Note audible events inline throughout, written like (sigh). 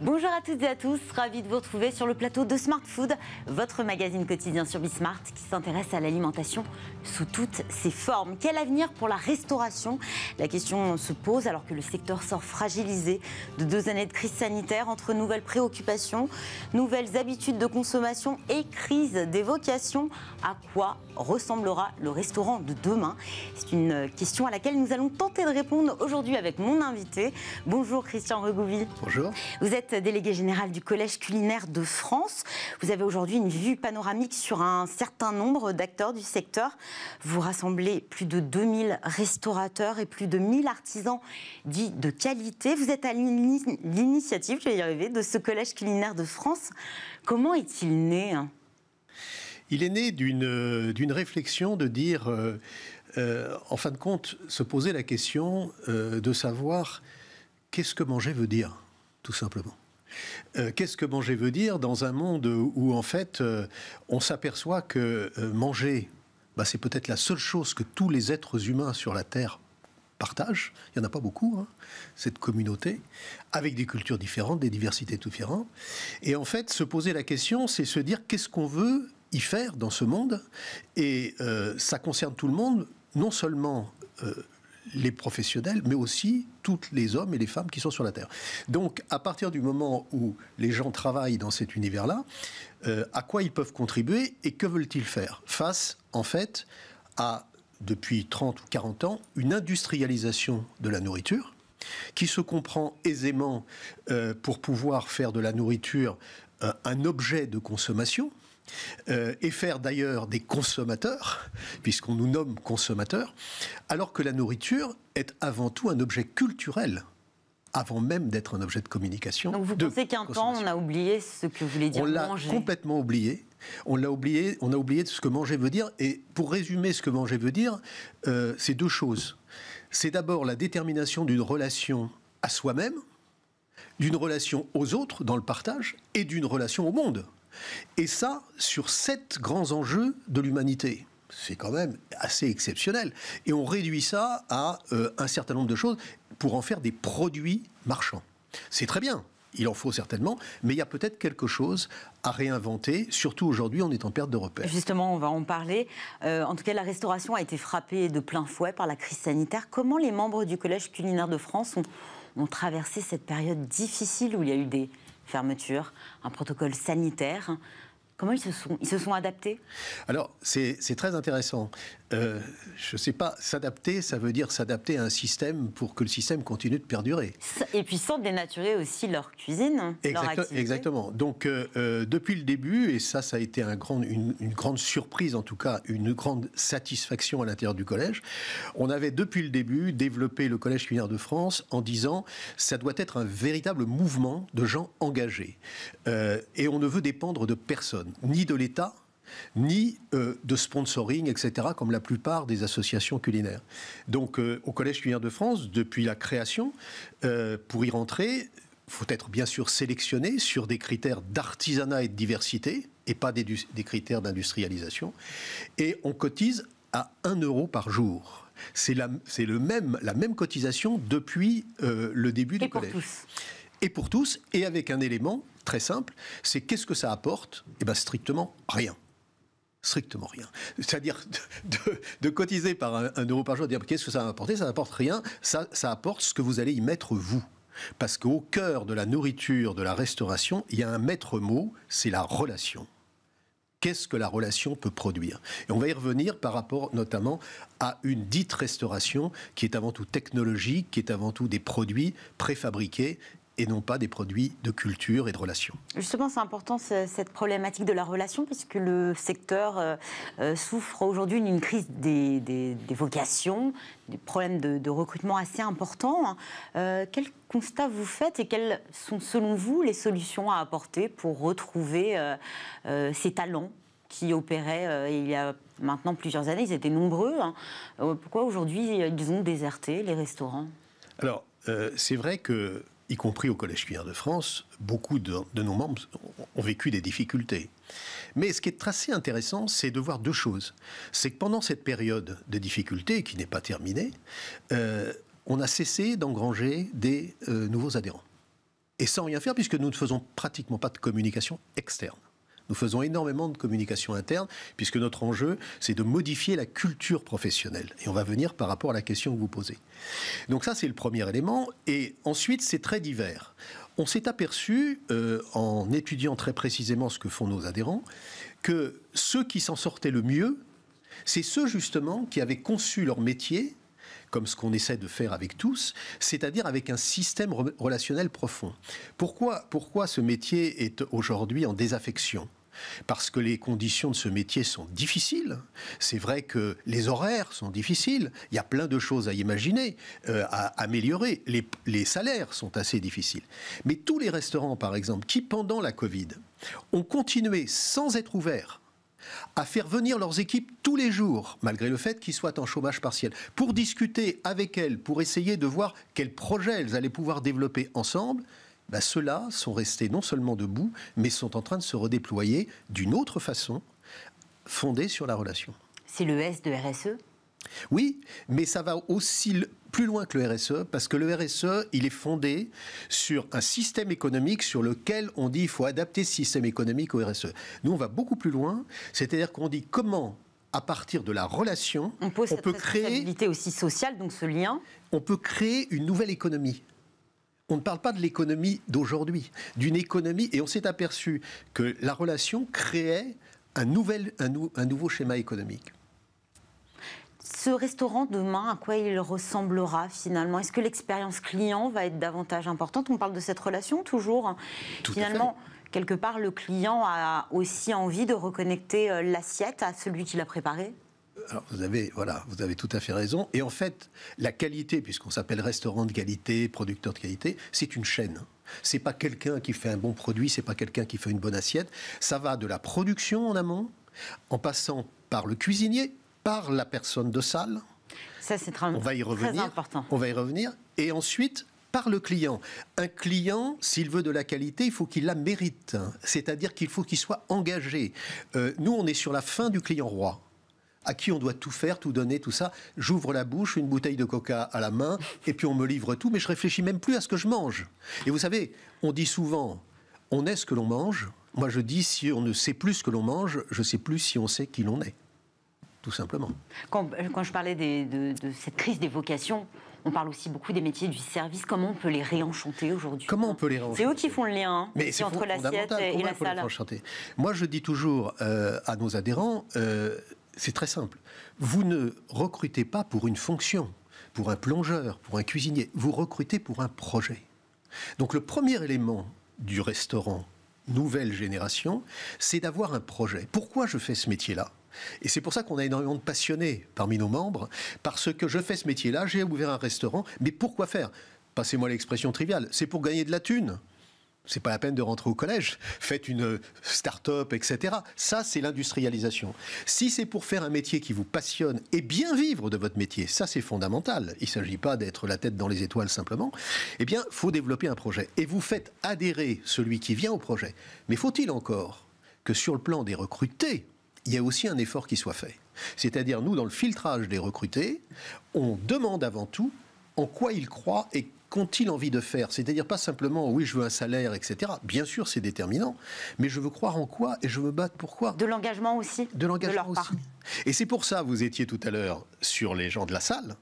Bonjour à toutes et à tous, ravi de vous retrouver sur le plateau de Smart Food, votre magazine quotidien sur Bismart qui s'intéresse à l'alimentation sous toutes ses formes. Quel avenir pour la restauration La question se pose alors que le secteur sort fragilisé de deux années de crise sanitaire entre nouvelles préoccupations, nouvelles habitudes de consommation et crise d'évocation. À quoi ressemblera le restaurant de demain C'est une question à laquelle nous allons tenter de répondre aujourd'hui avec mon invité. Bonjour Christian Regouville. Bonjour. Vous êtes délégué général du Collège culinaire de France. Vous avez aujourd'hui une vue panoramique sur un certain nombre d'acteurs du secteur. Vous rassemblez plus de 2000 restaurateurs et plus de 1000 artisans dits de qualité. Vous êtes à l'initiative, je vais y arriver, de ce Collège culinaire de France. Comment est-il né hein Il est né d'une réflexion de dire... Euh, euh, en fin de compte, se poser la question euh, de savoir qu'est-ce que manger veut dire, tout simplement. Euh, qu'est-ce que manger veut dire dans un monde où, en fait, euh, on s'aperçoit que euh, manger, bah, c'est peut-être la seule chose que tous les êtres humains sur la Terre partagent. Il n'y en a pas beaucoup, hein, cette communauté, avec des cultures différentes, des diversités différentes. Et en fait, se poser la question, c'est se dire qu'est-ce qu'on veut y faire dans ce monde. Et ça concerne tout le monde, non seulement les professionnels, mais aussi tous les hommes et les femmes qui sont sur la Terre. Donc, à partir du moment où les gens travaillent dans cet univers-là, euh, à quoi ils peuvent contribuer et que veulent-ils faire face, en fait, à, depuis 30 ou 40 ans, une industrialisation de la nourriture qui se comprend aisément euh, pour pouvoir faire de la nourriture euh, un objet de consommation, euh, et faire d'ailleurs des consommateurs, puisqu'on nous nomme consommateurs, alors que la nourriture est avant tout un objet culturel avant même d'être un objet de communication. Donc vous pensez qu'un temps, on a oublié ce que voulait dire on manger On l'a complètement oublié. On l'a oublié, on a oublié ce que manger veut dire. Et pour résumer ce que manger veut dire, euh, c'est deux choses. C'est d'abord la détermination d'une relation à soi-même, d'une relation aux autres dans le partage et d'une relation au monde. Et ça, sur sept grands enjeux de l'humanité. C'est quand même assez exceptionnel. Et on réduit ça à euh, un certain nombre de choses pour en faire des produits marchands. C'est très bien, il en faut certainement, mais il y a peut-être quelque chose à réinventer, surtout aujourd'hui, on est en perte de repères. Justement, on va en parler. Euh, en tout cas, la restauration a été frappée de plein fouet par la crise sanitaire. Comment les membres du Collège culinaire de France ont traversé cette période difficile où il y a eu des, fermeture, un protocole sanitaire Comment ils se sont, ils se sont adaptés Alors, c'est très intéressant. Euh, je ne sais pas, s'adapter, ça veut dire s'adapter à un système pour que le système continue de perdurer. Et puis sans dénaturer aussi leur cuisine, hein, leur Exactement. Donc, euh, euh, depuis le début, et ça, ça a été un grand, une, grande surprise, en tout cas, une grande satisfaction à l'intérieur du collège, on avait depuis le début développé le Collège culinaire de France en disant ça doit être un véritable mouvement de gens engagés. et on ne veut dépendre de personne ni de l'État, ni euh, de sponsoring, etc., comme la plupart des associations culinaires. Donc, euh, au Collège culinaire de France, depuis la création, euh, pour y rentrer, faut être bien sûr sélectionné sur des critères d'artisanat et de diversité, et pas des, critères d'industrialisation. Et on cotise à 1 euro par jour. C'est la, même, cotisation depuis le début du collège et pour tous, et avec un élément très simple, c'est qu'est-ce que ça apporte Eh bien strictement rien strictement rien. C'est-à-dire de, cotiser par un, euro par jour, de dire qu'est-ce que ça va apporter Ça n'apporte rien, ça, ça apporte ce que vous allez y mettre vous. Parce qu'au cœur de la nourriture, de la restauration, il y a un maître mot, c'est la relation. Qu'est-ce que la relation peut produire Et on va y revenir par rapport notamment à une dite restauration qui est avant tout technologique, qui est avant tout des produits préfabriqués et non pas des produits de culture et de relation. Justement, c'est important cette problématique de la relation, puisque le secteur euh, euh, souffre aujourd'hui d'une crise des, vocations, des problèmes de, recrutement assez importants. Hein. Euh, quel constat vous faites et quelles sont, selon vous, les solutions à apporter pour retrouver euh, ces talents qui opéraient il y a maintenant plusieurs années Ils étaient nombreux. Hein. Pourquoi aujourd'hui ils ont déserté les restaurants Alors, c'est vrai que y compris au Collège pierre de France, beaucoup de, nos membres ont vécu des difficultés. Mais ce qui est assez intéressant, c'est de voir deux choses. C'est que pendant cette période de difficultés, qui n'est pas terminée, euh, on a cessé d'engranger des euh, nouveaux adhérents. Et sans rien faire, puisque nous ne faisons pratiquement pas de communication externe. Nous faisons énormément de communication interne, puisque notre enjeu, c'est de modifier la culture professionnelle. Et on va venir par rapport à la question que vous posez. Donc ça, c'est le premier élément. Et ensuite, c'est très divers. On s'est aperçu, euh, en étudiant très précisément ce que font nos adhérents, que ceux qui s'en sortaient le mieux, c'est ceux justement qui avaient conçu leur métier comme ce qu'on essaie de faire avec tous, c'est-à-dire avec un système relationnel profond. Pourquoi, pourquoi ce métier est aujourd'hui en désaffection parce que les conditions de ce métier sont difficiles. C'est vrai que les horaires sont difficiles. Il y a plein de choses à imaginer, euh, à améliorer. Les, les salaires sont assez difficiles. Mais tous les restaurants, par exemple, qui pendant la Covid ont continué sans être ouverts à faire venir leurs équipes tous les jours, malgré le fait qu'ils soient en chômage partiel, pour discuter avec elles, pour essayer de voir quels projets elles allaient pouvoir développer ensemble, bah, ceux-là sont restés non seulement debout, mais sont en train de se redéployer d'une autre façon, fondée sur la relation. C'est le S de RSE oui, mais ça va aussi plus loin que le RSE, parce que le RSE, il est fondé sur un système économique sur lequel on dit il faut adapter ce système économique au RSE. Nous, on va beaucoup plus loin, c'est-à-dire qu'on dit comment, à partir de la relation, on, peut créer... aussi sociale, donc ce lien. On peut créer une nouvelle économie on ne parle pas de l'économie d'aujourd'hui, d'une économie, et on s'est aperçu que la relation créait un, nouvel, un, nouveau schéma économique. Ce restaurant demain, à quoi il ressemblera finalement Est-ce que l'expérience client va être davantage importante On parle de cette relation toujours. finalement, quelque part, le client a aussi envie de reconnecter euh, l'assiette à celui qui l'a préparée vous avez, voilà, vous avez tout à fait raison. Et en fait, la qualité, puisqu'on s'appelle restaurant de qualité, producteur de qualité, c'est une chaîne. C'est pas quelqu'un qui fait un bon produit, c'est pas quelqu'un qui fait une bonne assiette. Ça va de la production en amont, en passant par le cuisinier, par la personne de salle. Ça, c'est très, on va y revenir, important. On va y revenir. Et ensuite, par le client. Un client, s'il veut de la qualité, il faut qu'il la mérite. C'est-à-dire qu'il faut qu'il soit engagé. Euh, nous, on est sur la fin du client roi à qui on doit tout faire, tout donner, tout ça. J'ouvre la bouche, une bouteille de coca à la main, et puis on me livre tout, mais je réfléchis même plus à ce que je mange. Et vous savez, on dit souvent, on est ce que l'on mange. Moi, je dis, si on ne sait plus ce que l'on mange, je ne sais plus si on sait qui l'on est. Tout simplement. Quand, euh, je parlais de, cette crise des vocations, on parle aussi beaucoup des métiers du service. Comment on peut les réenchanter aujourd'hui Comment on peut les réenchanter C'est eux qui font le lien hein, entre l'assiette et, la salle. Moi, je dis toujours euh, à nos adhérents, euh, c'est très simple. Vous ne recrutez pas pour une fonction, pour un plongeur, pour un cuisinier. Vous recrutez pour un projet. Donc le premier élément du restaurant nouvelle génération, c'est d'avoir un projet. Pourquoi je fais ce métier-là et c'est pour ça qu'on a énormément de passionnés parmi nos membres, parce que je fais ce métier-là, j'ai ouvert un restaurant, mais pourquoi faire Passez-moi l'expression triviale, c'est pour gagner de la thune c'est pas la peine de rentrer au collège. Faites une euh, start-up, etc. Ça, c'est l'industrialisation. Si c'est pour faire un métier qui vous passionne et bien vivre de votre métier, ça, c'est fondamental. Il ne s'agit pas d'être la tête dans les étoiles simplement. Eh bien, faut développer un projet. Et vous faites adhérer celui qui vient au projet. Mais faut-il encore que sur le plan des recrutés, il y a aussi un effort qui soit fait. C'est-à-dire, nous, dans le filtrage des recrutés, on demande avant tout en quoi ils croient et qu'ont-ils envie de faire C'est-à-dire pas simplement oui, je veux un salaire, etc. Bien sûr, c'est déterminant, mais je veux croire en quoi et je veux battre pour quoi De l'engagement aussi. De l'engagement aussi. Et c'est pour ça, vous étiez tout à l'heure sur les gens de la salle.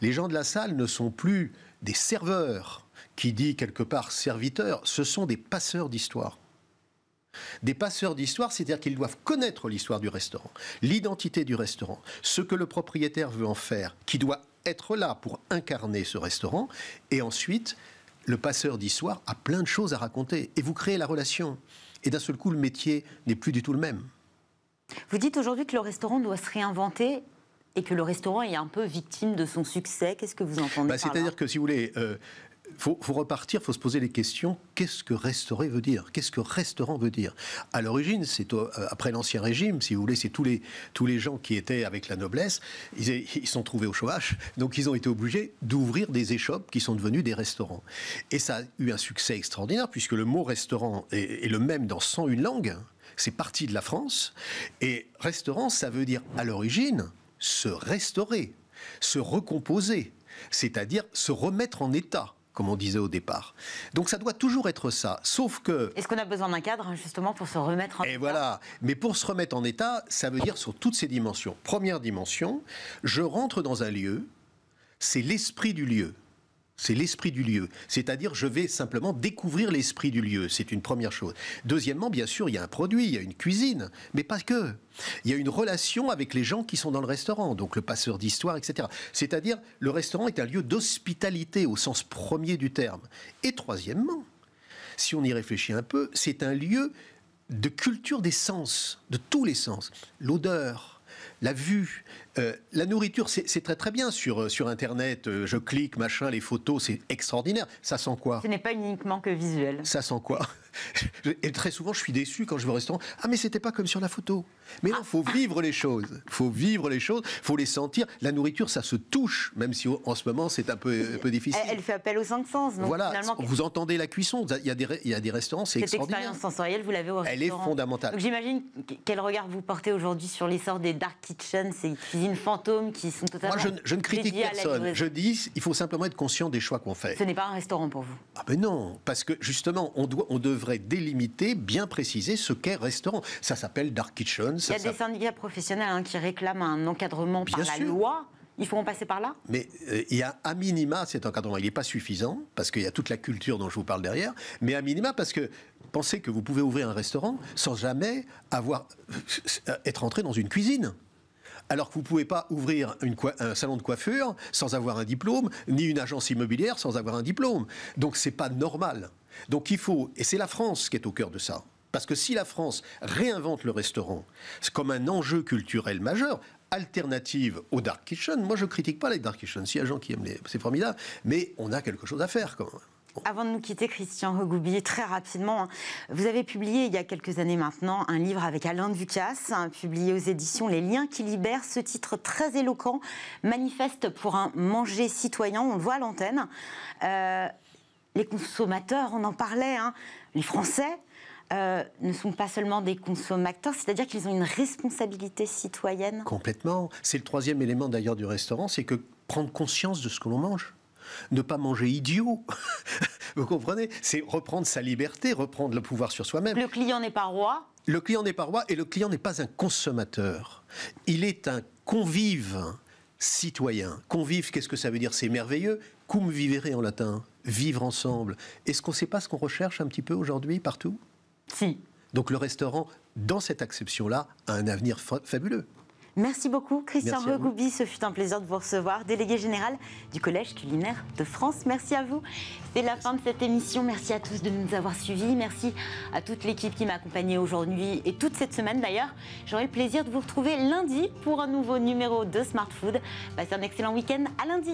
Les gens de la salle ne sont plus des serveurs, qui dit quelque part serviteurs, ce sont des passeurs d'histoire. Des passeurs d'histoire, c'est-à-dire qu'ils doivent connaître l'histoire du restaurant, l'identité du restaurant, ce que le propriétaire veut en faire, qui doit être là pour incarner ce restaurant. Et ensuite, le passeur d'histoire a plein de choses à raconter. Et vous créez la relation. Et d'un seul coup, le métier n'est plus du tout le même. Vous dites aujourd'hui que le restaurant doit se réinventer et que le restaurant est un peu victime de son succès. Qu'est-ce que vous entendez bah, C'est-à-dire que, si vous voulez, euh, faut, faut repartir, faut se poser les questions. Qu'est-ce que restaurer veut dire Qu'est-ce que restaurant veut dire À l'origine, c'est euh, après l'Ancien Régime, si vous voulez, c'est tous les, tous les gens qui étaient avec la noblesse, ils, sont trouvés au chômage, donc ils ont été obligés d'ouvrir des échoppes qui sont devenues des restaurants. Et ça a eu un succès extraordinaire, puisque le mot restaurant est, est le même dans 101 langues. C'est parti de la France. Et restaurant, ça veut dire à l'origine se restaurer, se recomposer, c'est-à-dire se remettre en état comme on disait au départ. Donc ça doit toujours être ça, sauf que... Est-ce qu'on a besoin d'un cadre, justement, pour se remettre en état Et voilà, mais pour se remettre en état, ça veut dire sur toutes ces dimensions. Première dimension, je rentre dans un lieu, c'est l'esprit du lieu. C'est l'esprit du lieu. C'est-à-dire, je vais simplement découvrir l'esprit du lieu. C'est une première chose. Deuxièmement, bien sûr, il y a un produit, il y a une cuisine, mais pas que. Il y a une relation avec les gens qui sont dans le restaurant, donc le passeur d'histoire, etc. C'est-à-dire, le restaurant est un lieu d'hospitalité au sens premier du terme. Et troisièmement, si on y réfléchit un peu, c'est un lieu de culture des sens, de tous les sens. L'odeur, la vue, euh, la nourriture, c'est très très bien sur, euh, Internet. Euh, je clique, machin, les photos, c'est extraordinaire. Ça sent quoi Ce n'est pas uniquement que visuel. Ça sent quoi (laughs) Et très souvent, je suis déçu quand je vais au restaurant. Ah, mais c'était pas comme sur la photo. Mais non, faut vivre les choses. Faut vivre les choses. Faut les sentir. La nourriture, ça se touche, même si en ce moment c'est un peu, peu difficile. Elle, fait appel aux cinq sens. Donc voilà. Vous entendez la cuisson. Il y a des, il y a des restaurants, c'est Cette expérience sensorielle, vous l'avez au restaurant. Elle est fondamentale. Donc j'imagine quel regard vous portez aujourd'hui sur l'essor des dark kitchens, ces cuisines fantômes qui sont totalement. Moi, je, je ne critique personne. Je dis, il faut simplement être conscient des choix qu'on fait. Ce n'est pas un restaurant pour vous. Ah ben non, parce que justement, on doit, on devrait délimiter, bien préciser ce qu'est restaurant. Ça s'appelle dark kitchen il y a des syndicats professionnels hein, qui réclament un encadrement par la loi. Ils en passer par là Mais euh, il y a à minima cet encadrement. Il n'est pas suffisant, parce qu'il y a toute la culture dont je vous parle derrière, mais à minima parce que pensez que vous pouvez ouvrir un restaurant sans jamais avoir, euh, être entré dans une cuisine. Alors que vous ne pouvez pas ouvrir un salon de coiffure sans avoir un diplôme, ni une agence immobilière sans avoir un diplôme. Donc ce n'est pas normal. Donc il faut, et c'est la France qui est au cœur de ça, parce que si la France réinvente le restaurant comme un enjeu culturel majeur, alternative au dark kitchen, moi je critique pas les dark kitchen, s'il y a gens qui aiment les... c'est formidable, mais on a quelque chose à faire quand même. Avant de nous quitter, Christian Hogoubi, très rapidement, hein, vous avez publié il y a quelques années maintenant un livre avec Alain Ducasse, hein, publié aux éditions Les liens qui libèrent. Ce titre très éloquent manifeste pour un manger citoyen, on le voit à l'antenne. Euh, les consommateurs, on en parlait, hein. les Français euh, ne sont pas seulement des consommateurs, c'est-à-dire qu'ils ont une responsabilité citoyenne. Complètement. C'est le troisième élément d'ailleurs du restaurant, c'est que prendre conscience de ce que l'on mange ne pas manger idiot. (laughs) Vous comprenez C'est reprendre sa liberté, reprendre le pouvoir sur soi-même. Le client n'est pas roi. Le client n'est pas roi et le client n'est pas un consommateur. Il est un convive citoyen. Convive, qu'est-ce que ça veut dire C'est merveilleux. Cum vivere en latin, vivre ensemble. Est-ce qu'on ne sait pas ce qu'on recherche un petit peu aujourd'hui partout si. Donc le restaurant, dans cette acception-là, a un avenir fabuleux. Merci beaucoup, Christian Regoubi. Ce fut un plaisir de vous recevoir, délégué général du Collège culinaire de France. Merci à vous. C'est la fin de cette émission. Merci à tous de nous avoir suivis. Merci à toute l'équipe qui m'a accompagnée aujourd'hui et toute cette semaine d'ailleurs. J'aurai le plaisir de vous retrouver lundi pour un nouveau numéro de Smart Food. Passez un excellent week-end. À lundi.